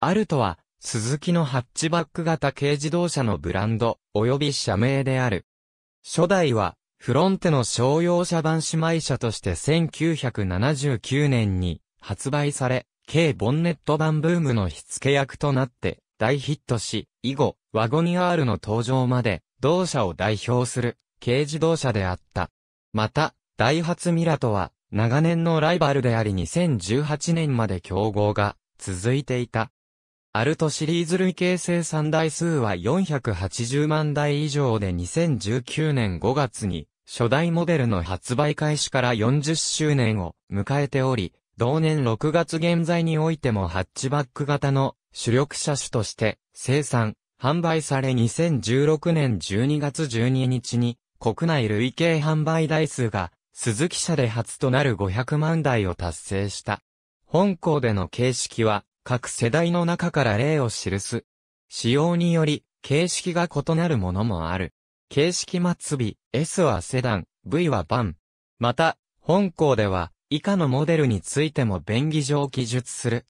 アルトは、スズキのハッチバック型軽自動車のブランド、及び社名である。初代は、フロンテの商用車版姉妹車として1979年に発売され、軽ボンネット版ブームの火付け役となって大ヒットし、以後、ワゴニアールの登場まで、同社を代表する軽自動車であった。また、ダイハツミラとは、長年のライバルであり2018年まで競合が続いていた。アルトシリーズ累計生産台数は480万台以上で2019年5月に初代モデルの発売開始から40周年を迎えており、同年6月現在においてもハッチバック型の主力車種として生産、販売され2016年12月12日に国内累計販売台数が鈴木車で初となる500万台を達成した。本校での形式は各世代の中から例を記す。仕様により、形式が異なるものもある。形式末尾、S はセダン、V はバン。また、本校では、以下のモデルについても便宜上記述する。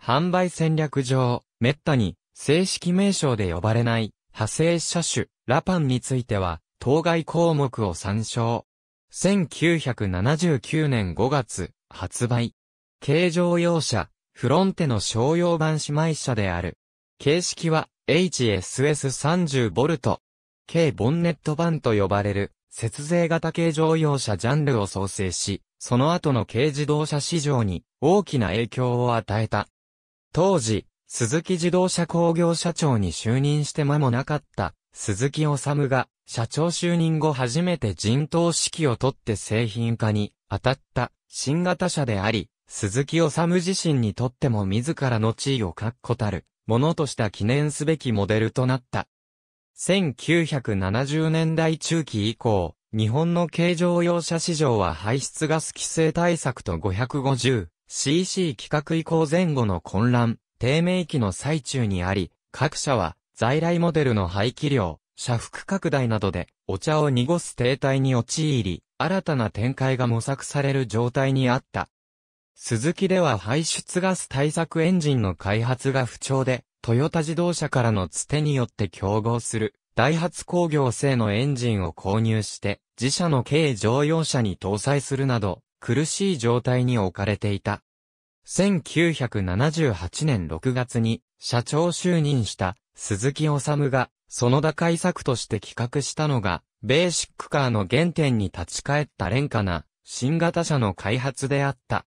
販売戦略上、滅多に、正式名称で呼ばれない、派生車種、ラパンについては、当該項目を参照。1979年5月、発売。軽乗用車、フロンテの商用版姉妹車である。形式は HSS30V、K ボンネット版と呼ばれる、節税型軽乗用車ジャンルを創生し、その後の軽自動車市場に大きな影響を与えた。当時、鈴木自動車工業社長に就任して間もなかった鈴木治が社長就任後初めて人頭指揮を取って製品化に当たった新型車であり、鈴木治自身にとっても自らの地位を確固たる、ものとした記念すべきモデルとなった。1970年代中期以降、日本の軽乗用車市場は排出ガス規制対策と 550cc 規格以降前後の混乱、低迷期の最中にあり、各社は在来モデルの排気量、車幅拡大などでお茶を濁す停滞に陥り、新たな展開が模索される状態にあった。鈴木では排出ガス対策エンジンの開発が不調で、トヨタ自動車からのつてによって競合する、ダイハツ工業製のエンジンを購入して、自社の軽乗用車に搭載するなど、苦しい状態に置かれていた。1978年6月に社長就任した鈴木治がその打開策として企画したのがベーシックカーの原点に立ち返った廉価な新型車の開発であった。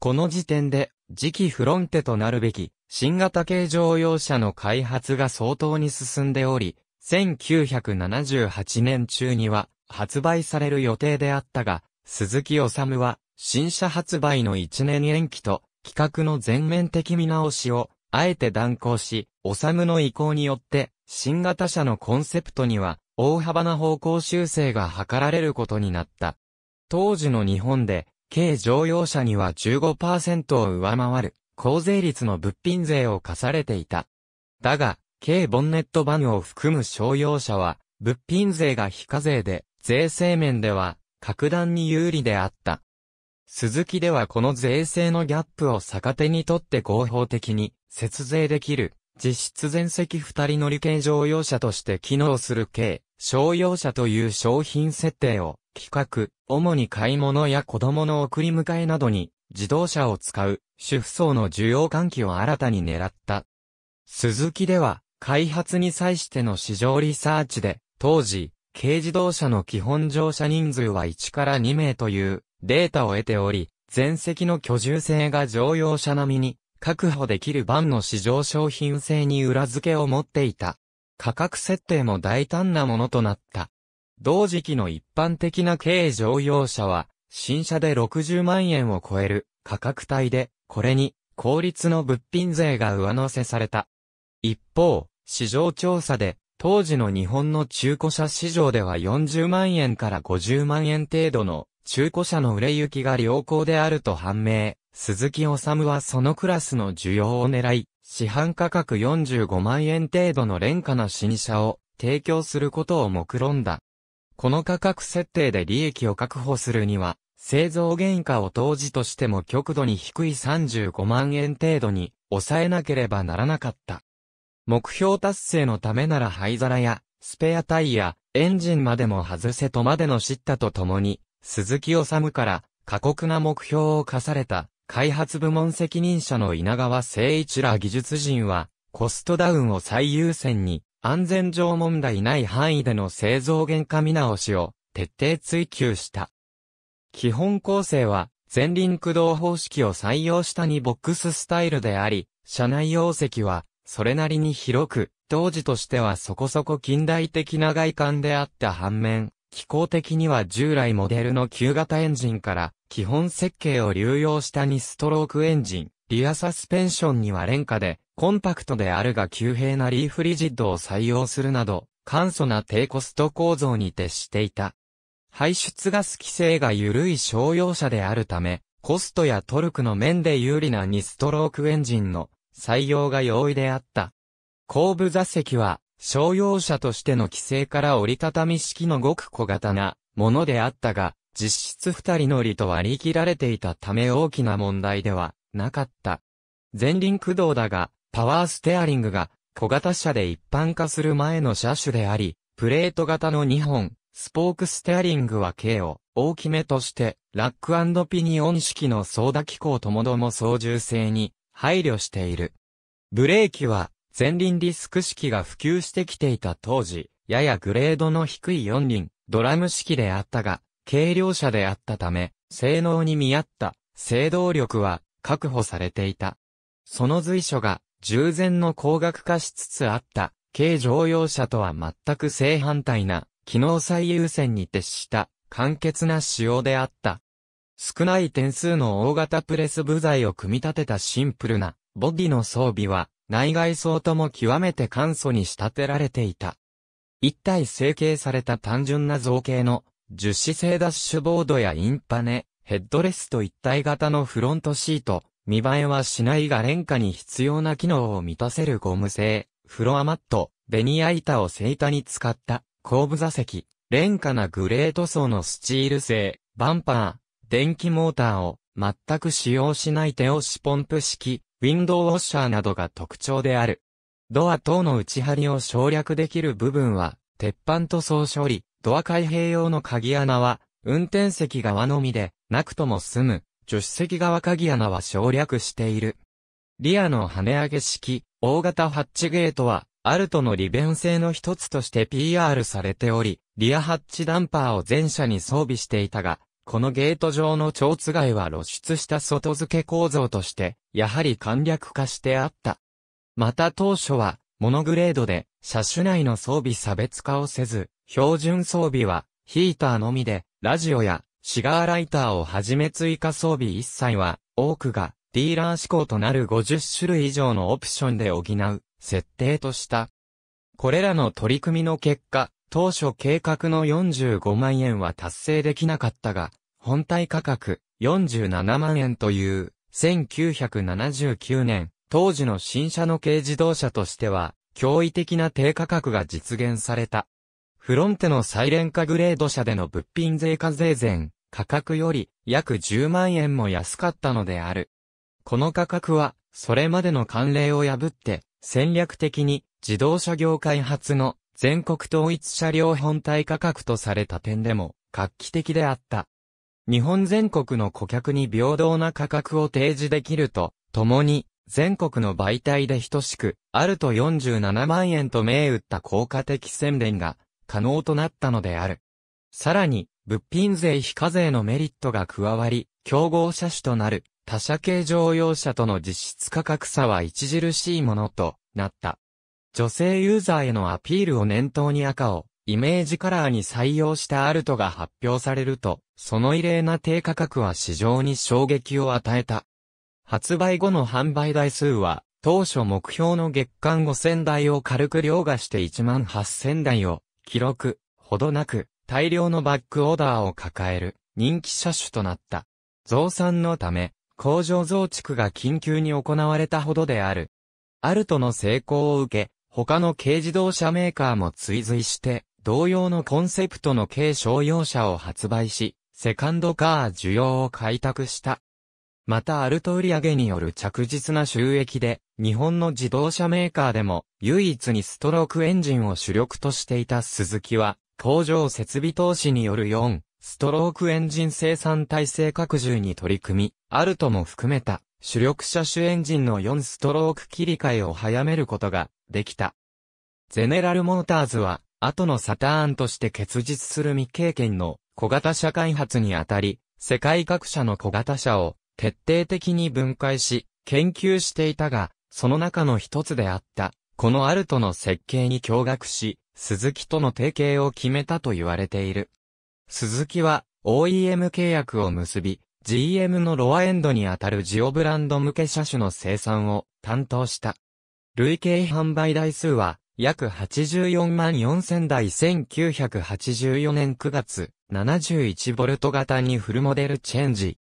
この時点で、次期フロンテとなるべき、新型軽乗用車の開発が相当に進んでおり、1978年中には発売される予定であったが、鈴木治は新車発売の1年延期と企画の全面的見直しをあえて断行し、治の意向によって新型車のコンセプトには大幅な方向修正が図られることになった。当時の日本で軽乗用車には15%を上回る、高税率の物品税を課されていた。だが、軽ボンネットバヌを含む商用車は、物品税が非課税で、税制面では、格段に有利であった。鈴木ではこの税制のギャップを逆手にとって合法的に、節税できる、実質全席二人乗り軽乗用車として機能する軽、商用車という商品設定を企画、主に買い物や子供の送り迎えなどに自動車を使う主婦層の需要喚起を新たに狙った。鈴木では開発に際しての市場リサーチで当時軽自動車の基本乗車人数は1から2名というデータを得ており全席の居住性が乗用車並みに確保できる版の市場商品性に裏付けを持っていた。価格設定も大胆なものとなった。同時期の一般的な軽乗用車は、新車で60万円を超える価格帯で、これに、効率の物品税が上乗せされた。一方、市場調査で、当時の日本の中古車市場では40万円から50万円程度の中古車の売れ行きが良好であると判明。鈴木治はそのクラスの需要を狙い、市販価格45万円程度の廉価な新車を提供することを目論んだ。この価格設定で利益を確保するには、製造原価を当時としても極度に低い35万円程度に抑えなければならなかった。目標達成のためなら灰皿やスペアタイヤ、エンジンまでも外せとまでのったとともに、鈴木治から過酷な目標を課された開発部門責任者の稲川誠一ら技術陣はコストダウンを最優先に安全上問題ない範囲での製造原価見直しを徹底追求した。基本構成は前輪駆動方式を採用した2ボックススタイルであり、車内容積はそれなりに広く、当時としてはそこそこ近代的な外観であった反面、機構的には従来モデルの旧型エンジンから基本設計を流用した2ストロークエンジン、リアサスペンションには廉価でコンパクトであるが急平なリーフリジッドを採用するなど、簡素な低コスト構造に徹していた。排出ガス規制が緩い商用車であるため、コストやトルクの面で有利な2ストロークエンジンの採用が容易であった。後部座席は、商用車としての規制から折りたたみ式のごく小型なものであったが、実質二人乗りと割り切られていたため大きな問題ではなかった。前輪駆動だが、パワーステアリングが小型車で一般化する前の車種であり、プレート型の2本、スポークステアリングは k を大きめとして、ラックピニオン式の操舵機構ともども操縦性に配慮している。ブレーキは前輪ディスク式が普及してきていた当時、ややグレードの低い4輪、ドラム式であったが、軽量車であったため、性能に見合った制動力は確保されていた。その随所が従前の高額化しつつあった、軽乗用車とは全く正反対な、機能最優先に徹した、簡潔な仕様であった。少ない点数の大型プレス部材を組み立てたシンプルな、ボディの装備は、内外装とも極めて簡素に仕立てられていた。一体成形された単純な造形の、樹脂製ダッシュボードやインパネ、ヘッドレスと一体型のフロントシート、見栄えはしないが廉価に必要な機能を満たせるゴム製、フロアマット、ベニヤ板をセイタに使った後部座席、廉価なグレー塗装のスチール製、バンパー、電気モーターを全く使用しない手押しポンプ式、ウィンドウウォッシャーなどが特徴である。ドア等の内張りを省略できる部分は、鉄板塗装処理、ドア開閉用の鍵穴は、運転席側のみで、なくとも済む、助手席側鍵穴は省略している。リアの跳ね上げ式、大型ハッチゲートは、アルトの利便性の一つとして PR されており、リアハッチダンパーを全車に装備していたが、このゲート上の蝶つがは露出した外付け構造として、やはり簡略化してあった。また当初は、モノグレードで、車種内の装備差別化をせず、標準装備は、ヒーターのみで、ラジオやシガーライターをはじめ追加装備一切は、多くが、ディーラー志向となる50種類以上のオプションで補う、設定とした。これらの取り組みの結果、当初計画の45万円は達成できなかったが、本体価格47万円という、1979年、当時の新車の軽自動車としては、驚異的な低価格が実現された。フロンテのサイレンカグレード車での物品税課税前、価格より約10万円も安かったのである。この価格は、それまでの慣例を破って、戦略的に自動車業開発の全国統一車両本体価格とされた点でも画期的であった。日本全国の顧客に平等な価格を提示できると、共に全国の媒体で等しく、あると47万円と銘打った効果的宣伝が可能となったのである。さらに、物品税非課税のメリットが加わり、競合車種となる他社系乗用車との実質価格差は著しいものとなった。女性ユーザーへのアピールを念頭に赤をイメージカラーに採用したアルトが発表されると、その異例な低価格は市場に衝撃を与えた。発売後の販売台数は、当初目標の月間5000台を軽く凌駕して1万8000台を記録ほどなく、大量のバックオーダーを抱える人気車種となった。増産のため、工場増築が緊急に行われたほどである。アルトの成功を受け、他の軽自動車メーカーも追随して、同様のコンセプトの軽商用車を発売し、セカンドカー需要を開拓した。またアルト売上による着実な収益で、日本の自動車メーカーでも唯一にストロークエンジンを主力としていた鈴木は、工場設備投資による4、ストロークエンジン生産体制拡充に取り組み、アルトも含めた主力車種エンジンの4ストローク切り替えを早めることができた。ゼネラルモーターズは、後のサターンとして結実する未経験の小型車開発にあたり、世界各社の小型車を徹底的に分解し、研究していたが、その中の一つであったこのアルトの設計に驚愕し、鈴木との提携を決めたと言われている。鈴木は OEM 契約を結び、GM のロアエンドにあたるジオブランド向け車種の生産を担当した。累計販売台数は約84万4000台1984年9月 71V 型にフルモデルチェンジ。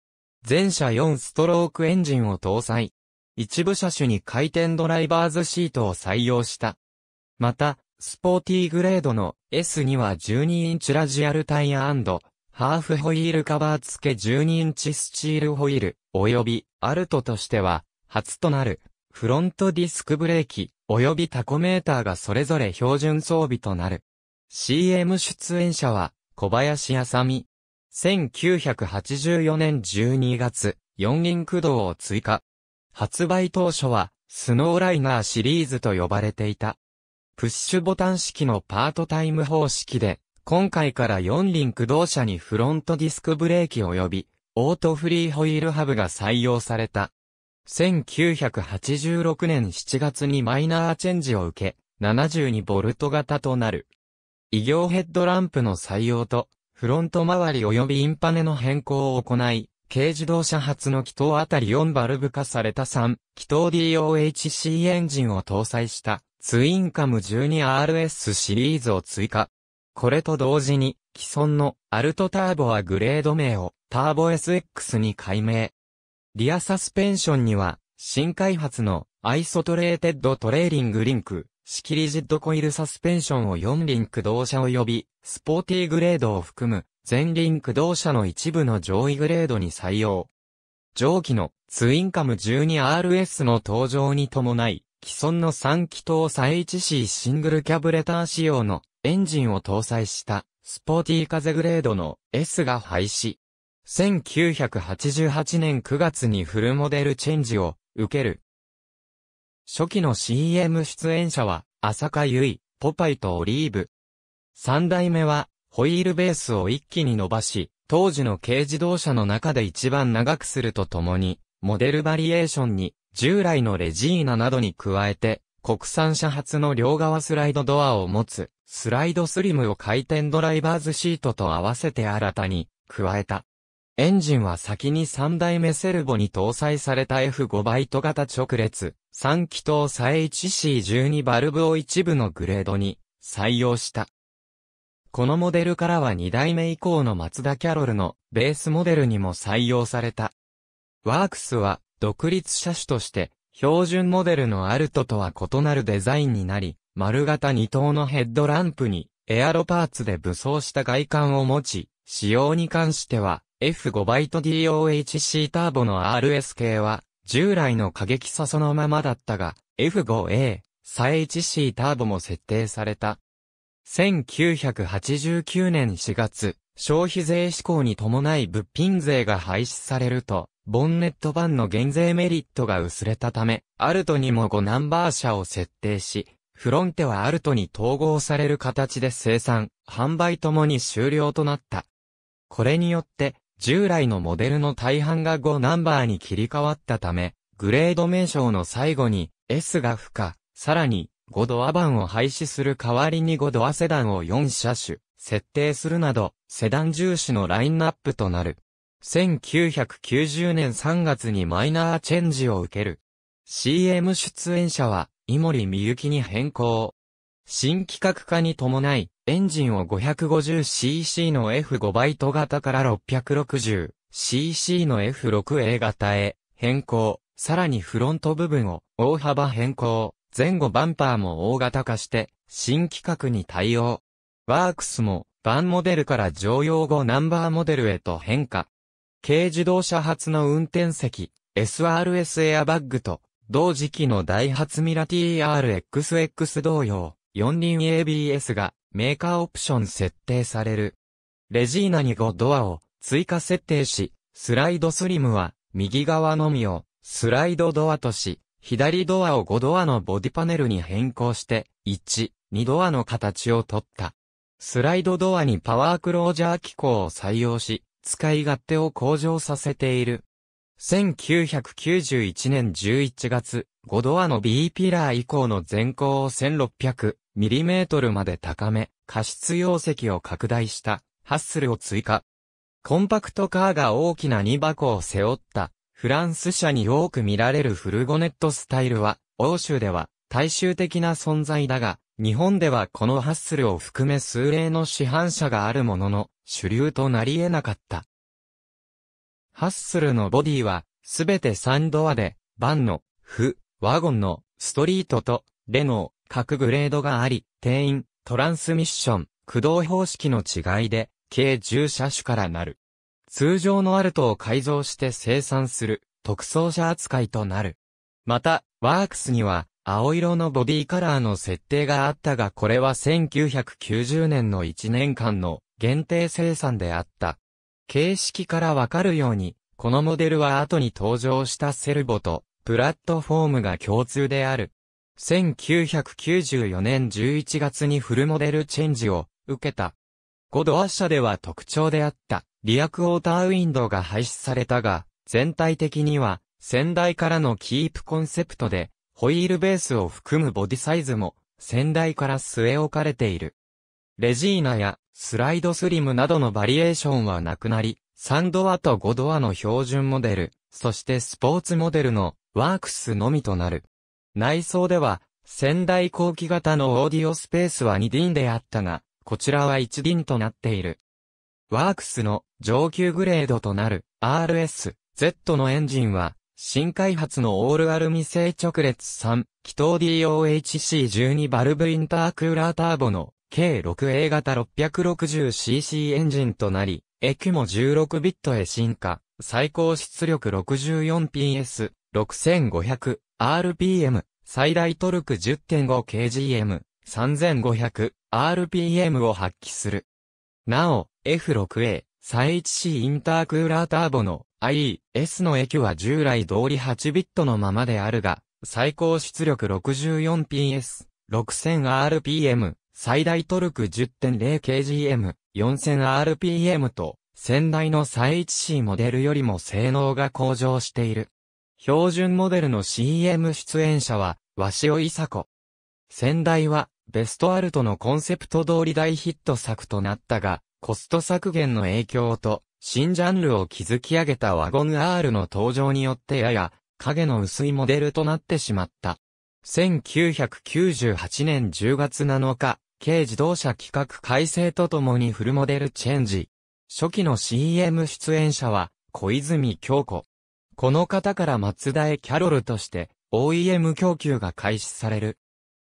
全車4ストロークエンジンを搭載。一部車種に回転ドライバーズシートを採用した。また、スポーティーグレードの S には12インチラジアルタイヤハーフホイールカバー付け12インチスチールホイール、及びアルトとしては、初となる、フロントディスクブレーキ、及びタコメーターがそれぞれ標準装備となる。CM 出演者は、小林あさみ。1984年12月、4輪駆動を追加。発売当初は、スノーライナーシリーズと呼ばれていた。プッシュボタン式のパートタイム方式で、今回から4輪駆動車にフロントディスクブレーキ及び、オートフリーホイールハブが採用された。1986年7月にマイナーチェンジを受け、7 2ト型となる。異形ヘッドランプの採用と、フロント周り及びインパネの変更を行い、軽自動車発の気筒あたり4バルブ化された3、気筒 DOHC エンジンを搭載したツインカム 12RS シリーズを追加。これと同時に既存のアルトターボはグレード名をターボ SX に改名。リアサスペンションには新開発のアイソトレーテッドトレーリングリンク、仕切リジッドコイルサスペンションを4輪駆動車及びスポーティーグレードを含む前輪駆動車の一部の上位グレードに採用。上記のツインカム 12RS の登場に伴い、既存の3気筒 31C シングルキャブレター仕様のエンジンを搭載したスポーティー風グレードの S が廃止。1988年9月にフルモデルチェンジを受ける。初期の CM 出演者は、浅香い、ポパイとオリーブ。三代目は、ホイールベースを一気に伸ばし、当時の軽自動車の中で一番長くするとともに、モデルバリエーションに、従来のレジーナなどに加えて、国産車発の両側スライドドアを持つ、スライドスリムを回転ドライバーズシートと合わせて新たに、加えた。エンジンは先に3代目セルボに搭載された F5 バイト型直列、3気筒差1 c 1 2バルブを一部のグレードに採用した。このモデルからは2代目以降のマツダキャロルのベースモデルにも採用された。ワークスは独立車種として標準モデルのアルトとは異なるデザインになり、丸型2等のヘッドランプにエアロパーツで武装した外観を持ち、仕様に関しては F5 バイト DOHC ターボの RS 系は従来の過激さそのままだったが F5A、サ HC ターボも設定された。1989年4月、消費税施行に伴い物品税が廃止されると、ボンネット版の減税メリットが薄れたため、アルトにも5ナンバー車を設定し、フロンテはアルトに統合される形で生産、販売ともに終了となった。これによって、従来のモデルの大半が5ナンバーに切り替わったため、グレード名称の最後に S が付加、さらに5ドア版を廃止する代わりに5ドアセダンを4車種、設定するなど、セダン重視のラインナップとなる。1990年3月にマイナーチェンジを受ける。CM 出演者は、井森美幸に変更。新規格化に伴い、エンジンを 550cc の F5 バイト型から 660cc の F6A 型へ変更、さらにフロント部分を大幅変更。前後バンパーも大型化して、新規格に対応。ワークスも、バンモデルから乗用後ナンバーモデルへと変化。軽自動車発の運転席、SRS エアバッグと、同時期のダイハツミラ TRXX 同様、四輪 ABS がメーカーオプション設定される。レジーナに5ドアを追加設定し、スライドスリムは右側のみをスライドドアとし、左ドアを5ドアのボディパネルに変更して、1、2ドアの形を取った。スライドドアにパワークロージャー機構を採用し、使い勝手を向上させている。1991年11月、5ドアの B ピラー以降の全高を 1600mm まで高め、加湿容積を拡大した、ハッスルを追加。コンパクトカーが大きな荷箱を背負ったフランス車に多く見られるフルゴネットスタイルは、欧州では大衆的な存在だが、日本ではこのハッスルを含め数例の市販車があるものの、主流となり得なかった。ハッスルのボディは、すべてサンドアで、バンの、フ、ワゴンの、ストリートと、レノー、各グレードがあり、定員、トランスミッション、駆動方式の違いで、計10車種からなる。通常のアルトを改造して生産する特装車扱いとなる。また、ワークスには青色のボディカラーの設定があったがこれは1990年の1年間の限定生産であった。形式からわかるように、このモデルは後に登場したセルボとプラットフォームが共通である。1994年11月にフルモデルチェンジを受けた。5ドア車では特徴であったリアクォーターウィンドウが廃止されたが、全体的には、先代からのキープコンセプトで、ホイールベースを含むボディサイズも、先代から据え置かれている。レジーナやスライドスリムなどのバリエーションはなくなり、3ドアと5ドアの標準モデル、そしてスポーツモデルのワークスのみとなる。内装では、先代後期型のオーディオスペースは2ディンであったが、こちらは1ディンとなっている。ワークスの上級グレードとなる RS、Z のエンジンは、新開発のオールアルミ製直列3、気筒 DOHC12 バルブインタークーラーターボの、計 6A 型 660cc エンジンとなり、駅も16ビットへ進化、最高出力 64PS、6500、RPM、最大トルク 10.5kgm、3500、RPM を発揮する。なお、F6A、3HC インタークーラーターボの IE、S の液は従来通り8ビットのままであるが、最高出力 64PS、6000rpm、最大トルク 10.0kgm、4000rpm と、先代の 3HC モデルよりも性能が向上している。標準モデルの CM 出演者は、鷲尾いさ子。先代は、ベストアルトのコンセプト通り大ヒット作となったが、コスト削減の影響と、新ジャンルを築き上げたワゴン R の登場によってやや、影の薄いモデルとなってしまった。1998年10月7日、軽自動車規格改正とともにフルモデルチェンジ。初期の CM 出演者は、小泉京子。この方から松田へキャロルとして、OEM 供給が開始される。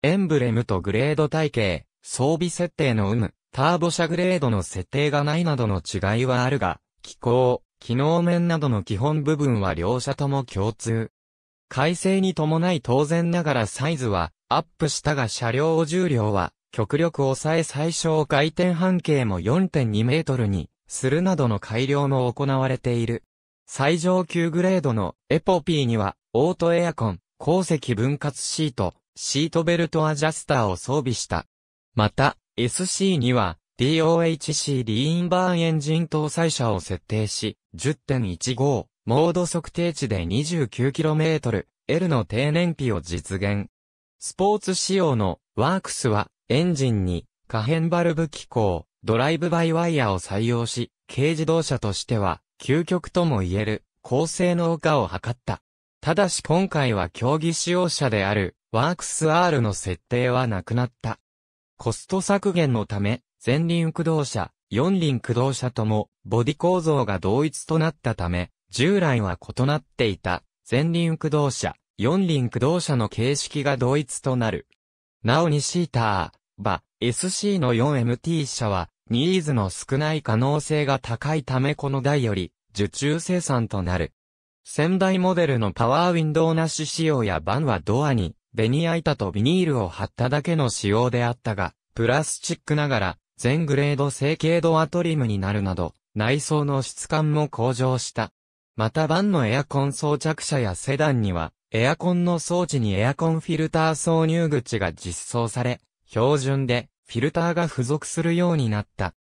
エンブレムとグレード体系、装備設定の有無、ターボ車グレードの設定がないなどの違いはあるが、機構、機能面などの基本部分は両者とも共通。改正に伴い当然ながらサイズはアップしたが車両重量は極力抑え最小回転半径も4.2メートルにするなどの改良も行われている。最上級グレードのエポピーにはオートエアコン、後席分割シート、シートベルトアジャスターを装備した。また、SC には DOHC リーンバーンエンジン搭載車を設定し、10.15モード測定値で 29km、L の低燃費を実現。スポーツ仕様のワークスは、エンジンに可変バルブ機構、ドライブバイワイヤーを採用し、軽自動車としては、究極とも言える、高性能化を図った。ただし今回は競技使用車である、ワークス R の設定はなくなった。コスト削減のため、前輪駆動車、四輪駆動車とも、ボディ構造が同一となったため、従来は異なっていた、前輪駆動車、四輪駆動車の形式が同一となる。なおにシーター、バ、SC の 4MT 車は、ニーズの少ない可能性が高いためこの台より、受注生産となる。先代モデルのパワーウィンドウなし仕様やバンはドアにベニヤ板とビニールを貼っただけの仕様であったが、プラスチックながら、全グレード成形ドアトリムになるなど、内装の質感も向上した。またバンのエアコン装着車やセダンには、エアコンの装置にエアコンフィルター挿入口が実装され、標準でフィルターが付属するようになった。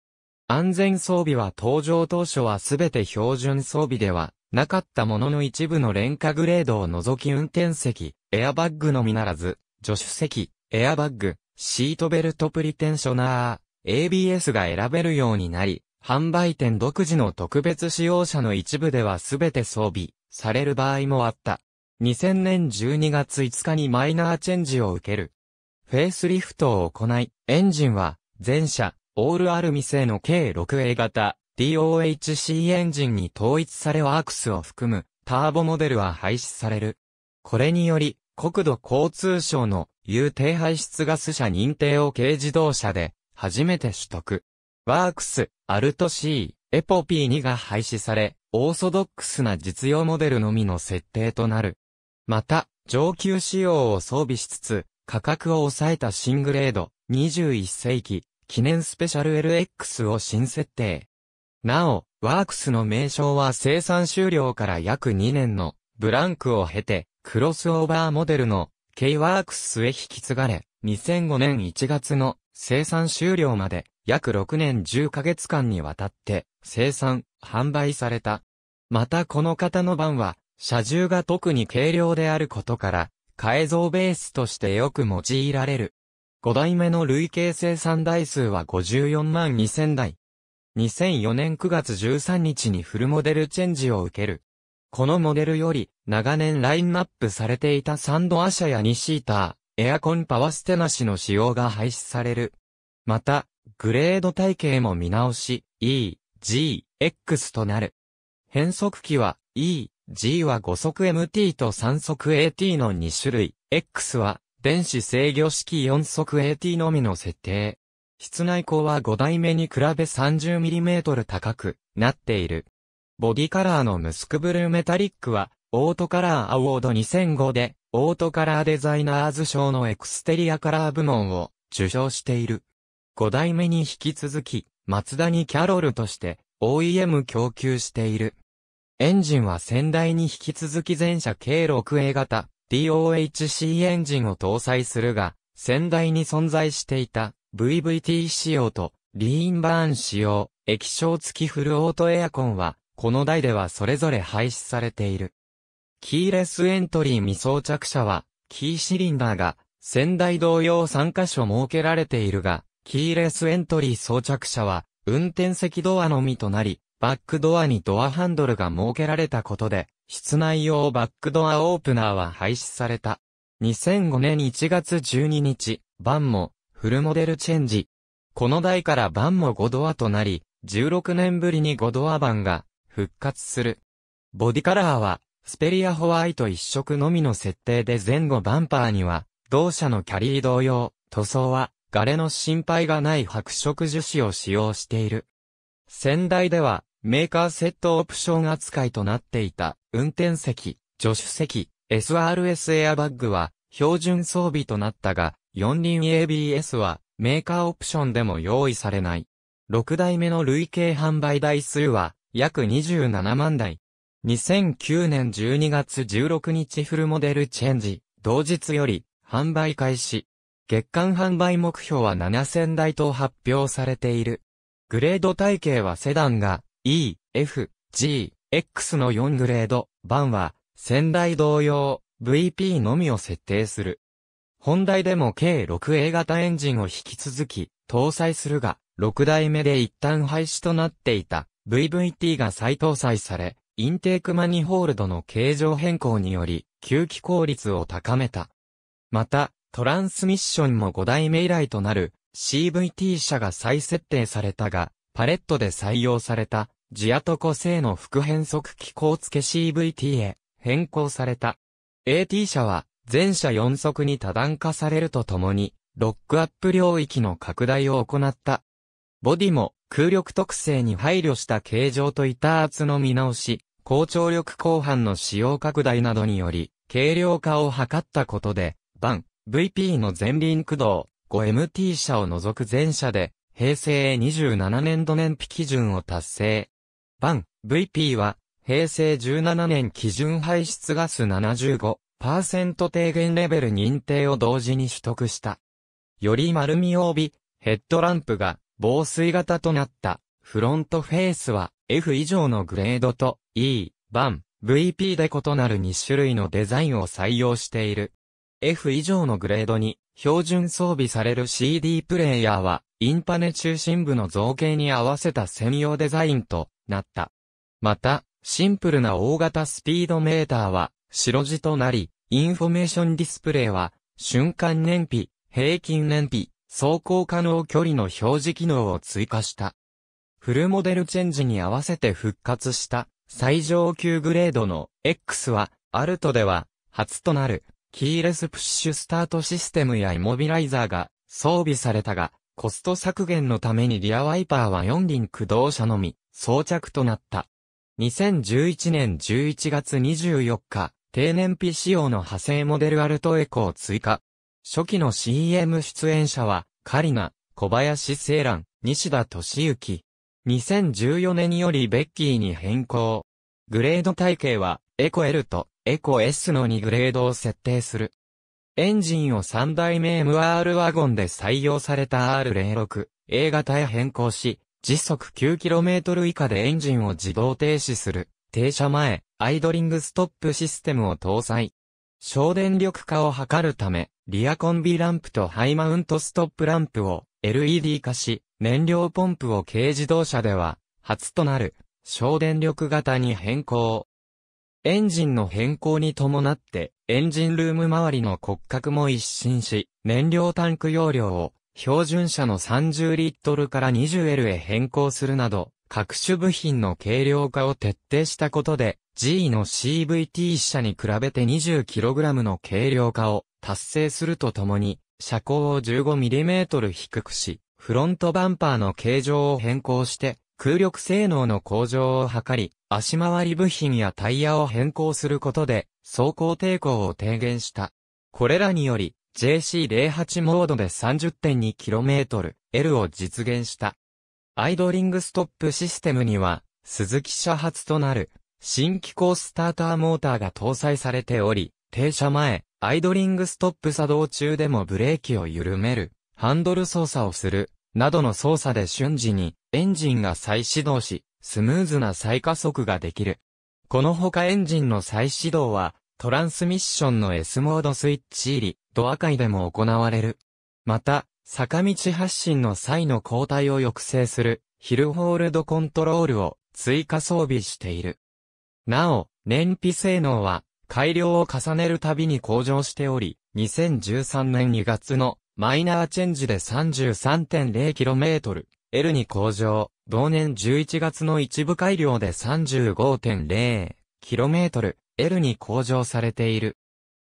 安全装備は登場当初はすべて標準装備ではなかったものの一部の廉価グレードを除き運転席、エアバッグのみならず、助手席、エアバッグ、シートベルトプリテンショナー、ABS が選べるようになり、販売店独自の特別使用者の一部では全て装備される場合もあった。2000年12月5日にマイナーチェンジを受ける。フェイスリフトを行い、エンジンは、全車、オールアルミ製の計 6A 型、DOHC エンジンに統一されワークスを含むターボモデルは廃止される。これにより、国土交通省の有低排出ガス車認定を軽自動車で初めて取得。ワークス、アルト C、エポ P2 が廃止され、オーソドックスな実用モデルのみの設定となる。また、上級仕様を装備しつつ、価格を抑えたシングレード、21世紀、記念スペシャル LX を新設定。なお、ワークスの名称は生産終了から約2年のブランクを経て、クロスオーバーモデルの K ワークスへ引き継がれ、2005年1月の生産終了まで約6年10ヶ月間にわたって生産、販売された。またこの型の版は、車重が特に軽量であることから、改造ベースとしてよく用いられる。5代目の累計生産台数は54万2000台。2004年9月13日にフルモデルチェンジを受ける。このモデルより、長年ラインナップされていたサンドアシャやニシーター、エアコンパワステナシの使用が廃止される。また、グレード体系も見直し、E、G、X となる。変速機は E、G は5速 MT と3速 AT の2種類、X は電子制御式4速 AT のみの設定。室内光は5代目に比べ 30mm 高くなっている。ボディカラーのムスクブルーメタリックは、オートカラーアウォード2005で、オートカラーデザイナーズ賞のエクステリアカラー部門を受賞している。5代目に引き続き、マツダにキャロルとして OEM 供給している。エンジンは先代に引き続き全車計 6A 型 DOHC エンジンを搭載するが、先代に存在していた VVT 仕様とリーンバーン仕様、液晶付きフルオートエアコンは、この台ではそれぞれ廃止されている。キーレスエントリー未装着車は、キーシリンダーが、先台同様3カ所設けられているが、キーレスエントリー装着車は、運転席ドアのみとなり、バックドアにドアハンドルが設けられたことで、室内用バックドアオープナーは廃止された。2005年1月12日、晩も、フルモデルチェンジ。この台から版も5ドアとなり、16年ぶりに5ドア版が復活する。ボディカラーは、スペリアホワイト一色のみの設定で前後バンパーには、同社のキャリー同様、塗装は、ガレの心配がない白色樹脂を使用している。先代では、メーカーセットオプション扱いとなっていた、運転席、助手席、SRS エアバッグは、標準装備となったが、四輪 ABS はメーカーオプションでも用意されない。6代目の累計販売台数は約27万台。2009年12月16日フルモデルチェンジ、同日より販売開始。月間販売目標は7000台と発表されている。グレード体系はセダンが E、F、G、X の4グレード、版は、仙台同様、VP のみを設定する。本題でも計 6A 型エンジンを引き続き搭載するが、6代目で一旦廃止となっていた VVT が再搭載され、インテークマニホールドの形状変更により、吸気効率を高めた。また、トランスミッションも5代目以来となる CVT 車が再設定されたが、パレットで採用されたジアトコ製の副変速機構付け CVT へ変更された。AT 車は全車4速に多段化されるとともに、ロックアップ領域の拡大を行った。ボディも空力特性に配慮した形状と板圧の見直し、高張力後半の使用拡大などにより、軽量化を図ったことで、バン、VP の前輪駆動、5MT 車を除く全車で、平成27年度燃費基準を達成。バン、VP は、平成17年基準排出ガス75、パーセント低減レベル認定を同時に取得した。より丸みを帯び、ヘッドランプが防水型となった。フロントフェースは F 以上のグレードと E、バン、VP で異なる2種類のデザインを採用している。F 以上のグレードに標準装備される CD プレイヤーはインパネ中心部の造形に合わせた専用デザインとなった。また、シンプルな大型スピードメーターは白字となり、インフォメーションディスプレイは、瞬間燃費、平均燃費、走行可能距離の表示機能を追加した。フルモデルチェンジに合わせて復活した最上級グレードの X は、アルトでは初となるキーレスプッシュスタートシステムやイモビライザーが装備されたが、コスト削減のためにリアワイパーは4輪駆動車のみ装着となった。2011年11月24日、低燃費仕様の派生モデルアルトエコを追加。初期の CM 出演者は、カリナ、小林聖蘭、西田敏行。2014年よりベッキーに変更。グレード体系は、エコ L とエコ S の2グレードを設定する。エンジンを3代目 MR ワゴンで採用された R06、A 型へ変更し、時速 9km 以下でエンジンを自動停止する。停車前、アイドリングストップシステムを搭載。省電力化を図るため、リアコンビランプとハイマウントストップランプを LED 化し、燃料ポンプを軽自動車では、初となる省電力型に変更。エンジンの変更に伴って、エンジンルーム周りの骨格も一新し、燃料タンク容量を標準車の30リットルから 20L へ変更するなど、各種部品の軽量化を徹底したことで、G の CVT 車に比べて 20kg の軽量化を達成するとともに、車高を 15mm 低くし、フロントバンパーの形状を変更して、空力性能の向上を図り、足回り部品やタイヤを変更することで、走行抵抗を低減した。これらにより、JC08 モードで 30.2km、L を実現した。アイドリングストップシステムには、鈴木車発となる、新機構スターターモーターが搭載されており、停車前、アイドリングストップ作動中でもブレーキを緩める、ハンドル操作をする、などの操作で瞬時に、エンジンが再始動し、スムーズな再加速ができる。このほかエンジンの再始動は、トランスミッションの S モードスイッチ入り、ドア界でも行われる。また、坂道発進の際の交代を抑制する、ヒルホールドコントロールを追加装備している。なお、燃費性能は改良を重ねるたびに向上しており、2013年2月のマイナーチェンジで 33.0km、L に向上、同年11月の一部改良で 35.0km、L に向上されている。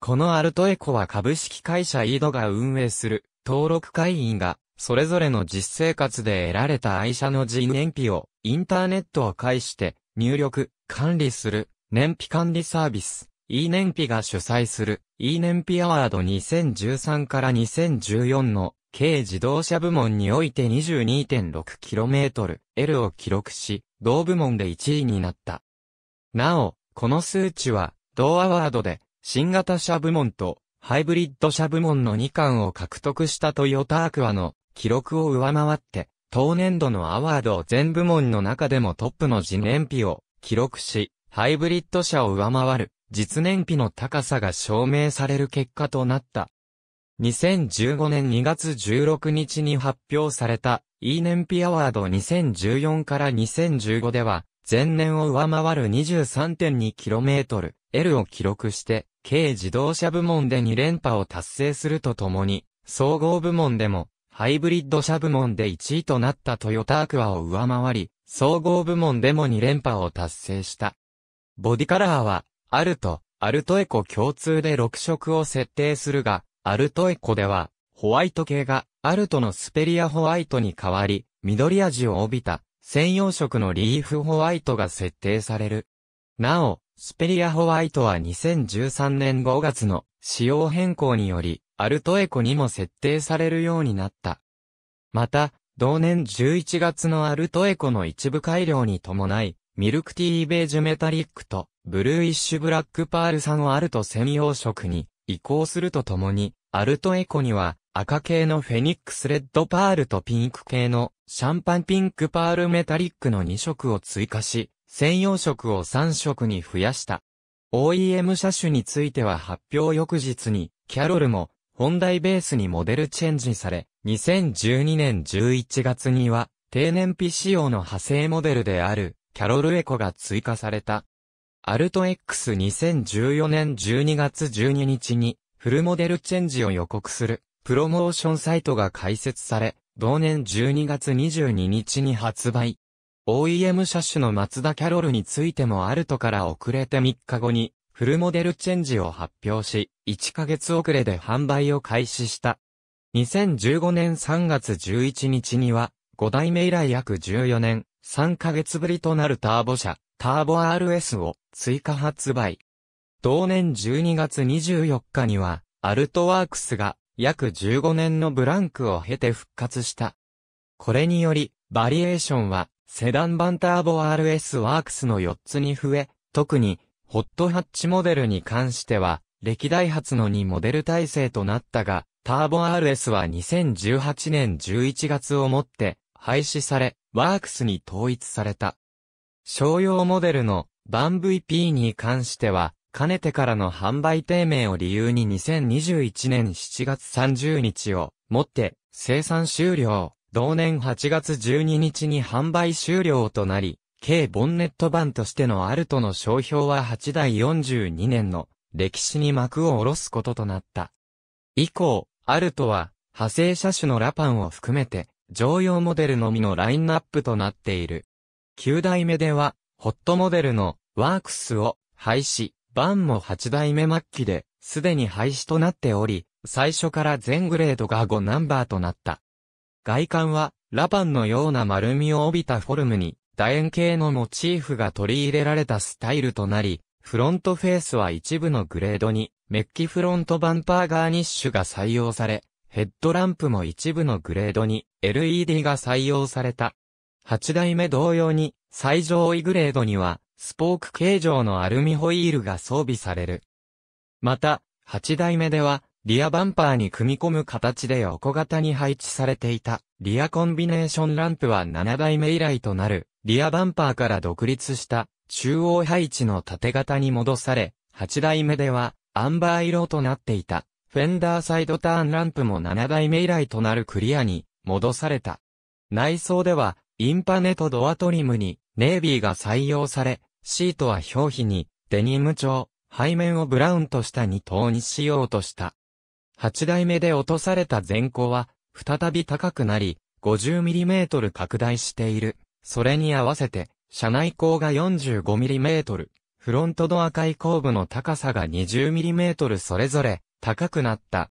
このアルトエコは株式会社イードが運営する登録会員が、それぞれの実生活で得られた愛車の人燃費を、インターネットを介して、入力、管理する、燃費管理サービス、e 燃費が主催する、e 燃費アワード2013から2014の、軽自動車部門において 22.6km/L を記録し、同部門で1位になった。なお、この数値は、同アワードで、新型車部門とハイブリッド車部門の2冠を獲得したトヨタアクアの記録を上回って、当年度のアワードを全部門の中でもトップの次燃費を記録し、ハイブリッド車を上回る実燃費の高さが証明される結果となった。2015年2月16日に発表された E 燃費アワード2014から2015では前年を上回る 23.2km L を記録して、軽自動車部門で2連覇を達成するとともに、総合部門でも、ハイブリッド車部門で1位となったトヨタアクアを上回り、総合部門でも2連覇を達成した。ボディカラーは、アルト、アルトエコ共通で6色を設定するが、アルトエコでは、ホワイト系が、アルトのスペリアホワイトに変わり、緑味を帯びた、専用色のリーフホワイトが設定される。なお、スペリアホワイトは2013年5月の仕様変更により、アルトエコにも設定されるようになった。また、同年11月のアルトエコの一部改良に伴い、ミルクティーベージュメタリックと、ブルーイッシュブラックパール酸をアルト専用色に移行するとともに、アルトエコには赤系のフェニックスレッドパールとピンク系のシャンパンピンクパールメタリックの2色を追加し、専用色を3色に増やした。OEM 車種については発表翌日に、キャロルも、本題ベースにモデルチェンジされ、2012年11月には、低燃費仕様の派生モデルである、キャロルエコが追加された。アルト X2014 年12月12日に、フルモデルチェンジを予告する、プロモーションサイトが開設され、同年12月22日に発売。OEM 車種のマツダキャロルについてもアルトから遅れて3日後に、フルモデルチェンジを発表し、1ヶ月遅れで販売を開始した。2015年3月11日には、5代目以来約14年、3ヶ月ぶりとなるターボ車、ターボ RS を追加発売。同年12月24日には、アルトワークスが約15年のブランクを経て復活した。これにより、バリエーションはセダン版ターボ RS ワークスの4つに増え、特に、ホットハッチモデルに関しては、歴代初の2モデル体制となったが、ターボ RS は2018年11月をもって、廃止され、ワークスに統一された。商用モデルのバン VP に関しては、かねてからの販売低迷を理由に2021年7月30日をもって生産終了。同年8月12日に販売終了となり、軽ボンネット版としてのアルトの商標は8代42年の歴史に幕を下ろすこととなった。以降、アルトは派生車種のラパンを含めて常用モデルのみのラインナップとなっている。9代目ではホットモデルのワークスを廃止、バンも8代目末期ですでに廃止となっており、最初から全グレードが5ナンバーとなった。外観は、ラパンのような丸みを帯びたフォルムに、楕円形のモチーフが取り入れられたスタイルとなり、フロントフェースは一部のグレードに、メッキフロントバンパーガーニッシュが採用され、ヘッドランプも一部のグレードに LED が採用された。8代目同様に、最上位グレードには、スポーク形状のアルミホイールが装備される。また、8代目では、リアバンパーに組み込む形で横型に配置されていた、リアコンビネーションランプは7代目以来となる、リアバンパーから独立した、中央配置の縦型に戻され、8代目では、アンバー色となっていた、フェンダーサイドターンランプも7代目以来となるクリアに、戻された。内装では、インパネとドアトリムに、ネイビーが採用され、シートは表皮に、デニム調、背面をブラウンとしたに等にしようとした。八代目で落とされた前高は、再び高くなり、50mm 拡大している。それに合わせて、車内高が 45mm、フロントドア開口部の高さが 20mm それぞれ高くなった。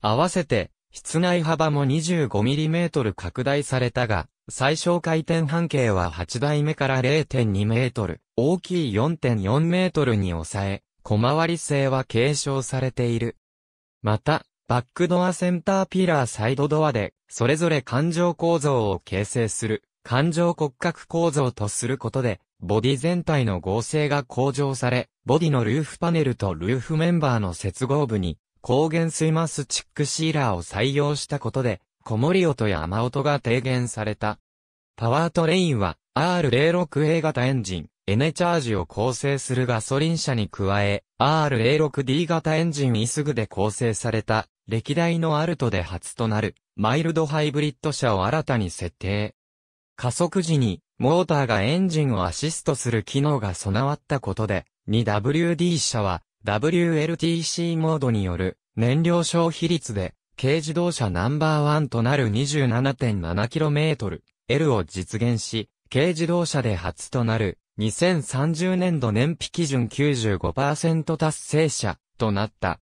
合わせて、室内幅も 25mm 拡大されたが、最小回転半径は8台目から0.2メートル、大きい4.4メートルに抑え、小回り性は継承されている。また、バックドアセンターピラーサイドドアで、それぞれ環状構造を形成する、環状骨格構造とすることで、ボディ全体の合成が向上され、ボディのルーフパネルとルーフメンバーの接合部に、光原水マスチックシーラーを採用したことで、子守音や雨音が低減された。パワートレインは R06A 型エンジン、エネチャージを構成するガソリン車に加え、RA6D 型エンジンイスグで構成された、歴代のアルトで初となる、マイルドハイブリッド車を新たに設定。加速時に、モーターがエンジンをアシストする機能が備わったことで、2WD 車は、WLTC モードによる、燃料消費率で、軽自動車ナンバーワンとなる 27.7km、L を実現し、軽自動車で初となる2030年度燃費基準95%達成者となった。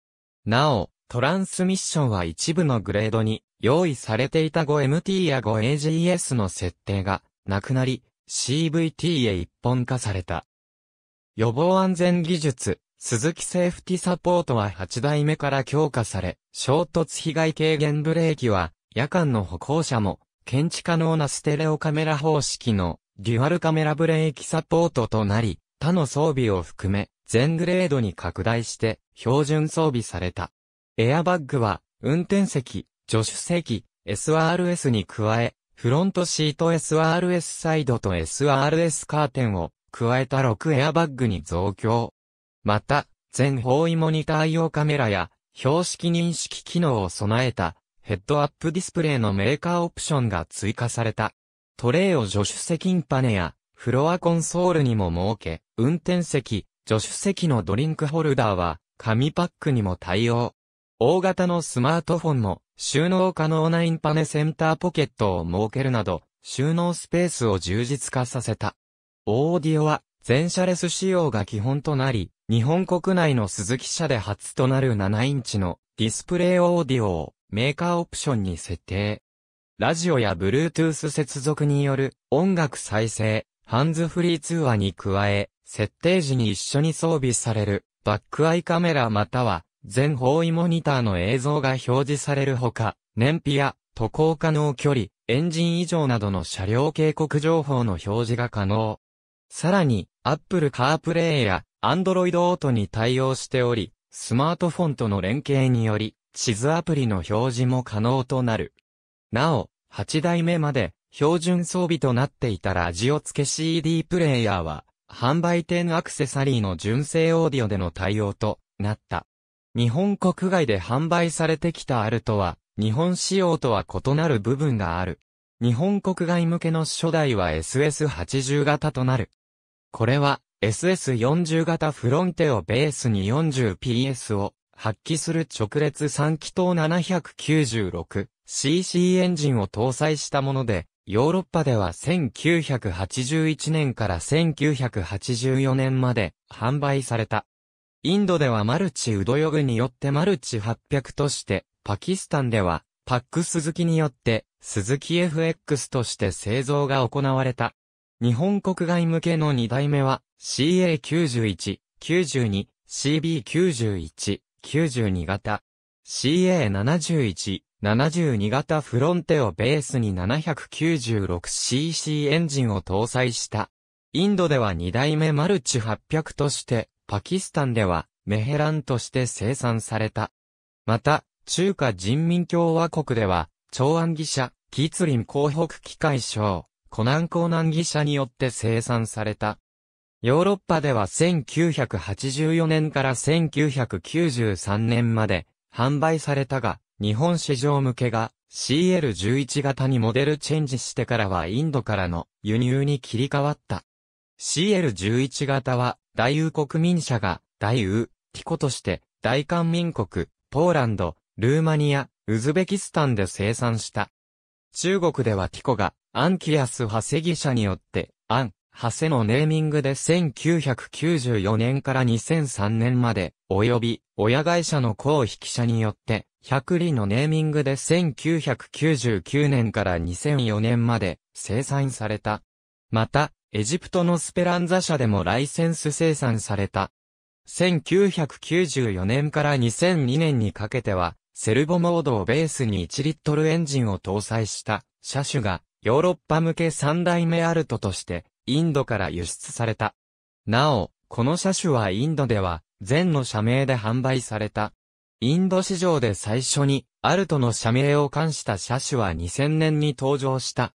なお、トランスミッションは一部のグレードに用意されていた 5MT や 5AGS の設定がなくなり CVT へ一本化された。予防安全技術、鈴木セーフティサポートは8代目から強化され、衝突被害軽減ブレーキは夜間の歩行者も検知可能なステレオカメラ方式のデュアルカメラブレーキサポートとなり、他の装備を含め、全グレードに拡大して、標準装備された。エアバッグは、運転席、助手席、SRS に加え、フロントシート SRS サイドと SRS カーテンを加えた6エアバッグに増強。また、全方位モニター用カメラや標識認識機能を備えたヘッドアップディスプレイのメーカーオプションが追加された。トレイを助手席インパネや、フロアコンソールにも設け、運転席、助手席のドリンクホルダーは、紙パックにも対応。大型のスマートフォンも、収納可能なインパネセンターポケットを設けるなど、収納スペースを充実化させた。オーディオは、全車レス仕様が基本となり、日本国内の鈴木車で初となる7インチのディスプレイオーディオをメーカーオプションに設定。ラジオや Bluetooth 接続による音楽再生、ハンズフリー通話に加え、設定時に一緒に装備されるバックアイカメラまたは全方位モニターの映像が表示されるほか、燃費や渡航可能距離、エンジン異常などの車両警告情報の表示が可能。さらに、Apple CarPlay や Android Auto に対応しており、スマートフォンとの連携により、地図アプリの表示も可能となる。なお、8代目まで標準装備となっていたラジオ付け CD プレイヤーは、販売店アクセサリーの純正オーディオでの対応となった。日本国外で販売されてきたあるとは、日本仕様とは異なる部分がある。日本国外向けの初代は SS80 型となる。これは SS40 型フロンテをベースに 40PS を発揮する直列3気筒796 CC エンジンを搭載したもので、ヨーロッパでは1981年から1984年まで販売された。インドではマルチウドヨグによってマルチ800として、パキスタンではパックスズキによってスズキ FX として製造が行われた。日本国外向けの2代目は CA91、92、CB91、92型。CA71、72型フロンテをベースに 796cc エンジンを搭載した。インドでは2代目マルチ800として、パキスタンではメヘランとして生産された。また、中華人民共和国では、長安義社、キツリン広北機械省、湖南港南義社によって生産された。ヨーロッパでは1984年から1993年まで販売されたが、日本市場向けが CL11 型にモデルチェンジしてからはインドからの輸入に切り替わった。CL11 型は、大有国民社が、大有、ティコとして、大韓民国、ポーランド、ルーマニア、ウズベキスタンで生産した。中国ではティコが、アンキアス派セギ社によって、アン、長谷のネーミングで1994年から2003年まで、及び、親会社の公引者によって、百里のネーミングで1999年から2004年まで生産された。また、エジプトのスペランザ社でもライセンス生産された。1994年から2002年にかけては、セルボモードをベースに1リットルエンジンを搭載した車種がヨーロッパ向け3代目アルトとしてインドから輸出された。なお、この車種はインドでは、全の社名で販売された。インド市場で最初に、アルトの社名を冠した車種は2000年に登場した。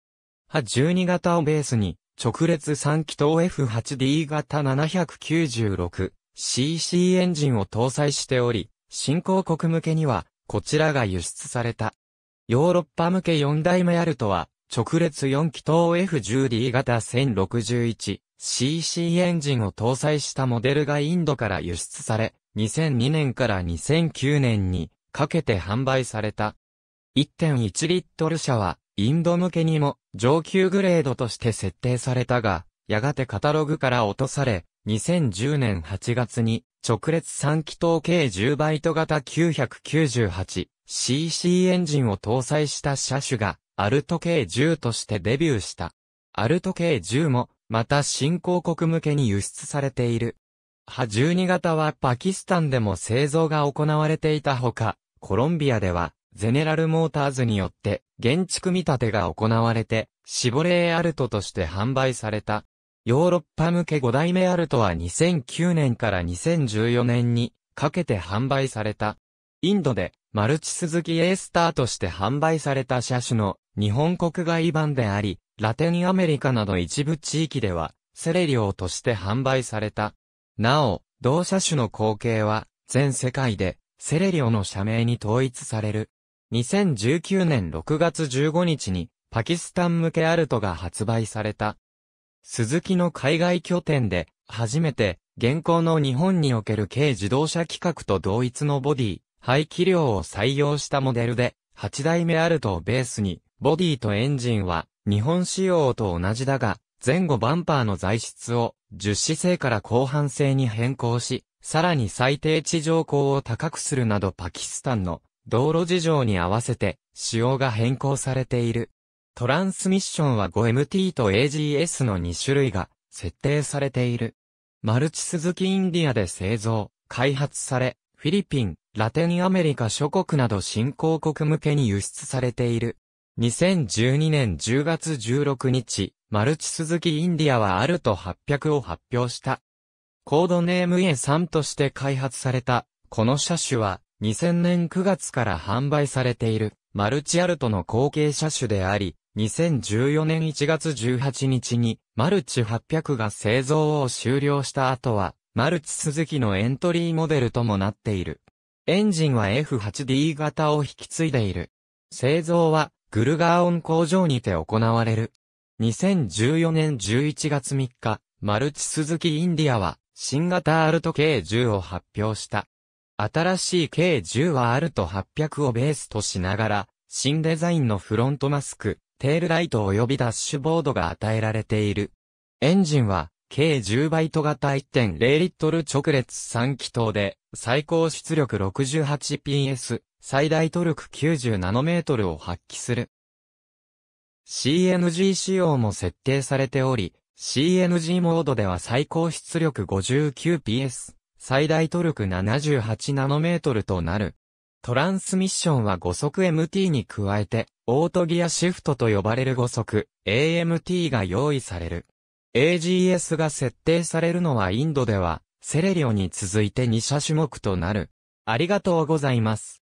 は12型をベースに、直列3気筒 F8D 型 796cc エンジンを搭載しており、新興国向けには、こちらが輸出された。ヨーロッパ向け4代目アルトは、直列4気筒 F10D 型 1061cc エンジンを搭載したモデルがインドから輸出され、2002年から2009年にかけて販売された。1.1リットル車はインド向けにも上級グレードとして設定されたが、やがてカタログから落とされ、2010年8月に直列3気筒計10バイト型 998cc エンジンを搭載した車種がアルト系10としてデビューした。アルト系10も、また新興国向けに輸出されている。ハ12型はパキスタンでも製造が行われていたほか、コロンビアでは、ゼネラルモーターズによって、現地組み立てが行われて、シボレーアルトとして販売された。ヨーロッパ向け5代目アルトは2009年から2014年にかけて販売された。インドでマルチスズキースターとして販売された車種の日本国外版であり、ラテンアメリカなど一部地域ではセレリオとして販売された。なお、同車種の後継は全世界でセレリオの社名に統一される。2019年6月15日にパキスタン向けアルトが発売された。スズキの海外拠点で初めて現行の日本における軽自動車規格と同一のボディ、排気量を採用したモデルで、8代目アルトをベースに、ボディとエンジンは日本仕様と同じだが、前後バンパーの材質を樹脂製から後半製に変更し、さらに最低地上高を高くするなどパキスタンの道路事情に合わせて仕様が変更されている。トランスミッションは 5MT と AGS の2種類が設定されている。マルチスズキインディアで製造、開発され、フィリピン、ラテンアメリカ諸国など新興国向けに輸出されている。2012年10月16日、マルチスズキインディアはアルト800を発表した。コードネーム A3 として開発された、この車種は、2000年9月から販売されている、マルチアルトの後継車種であり、2014年1月18日に、マルチ800が製造を終了した後は、マルチスズキのエントリーモデルともなっている。エンジンは F8D 型を引き継いでいる。製造はグルガーオン工場にて行われる。2014年11月3日、マルチスズキインディアは新型アルト K10 を発表した。新しい K10 はアルト800をベースとしながら、新デザインのフロントマスク、テールライト及びダッシュボードが与えられている。エンジンは計10バイト型1.0リットル直列3気筒で、最高出力 68PS、最大トルク90ナノメートルを発揮する。CNG 仕様も設定されており、CNG モードでは最高出力 59PS、最大トルク78ナノメートルとなる。トランスミッションは5速 MT に加えて、オートギアシフトと呼ばれる5速 AMT が用意される。AGS が設定されるのはインドでは、セレリオに続いて2社種目となる。ありがとうございます。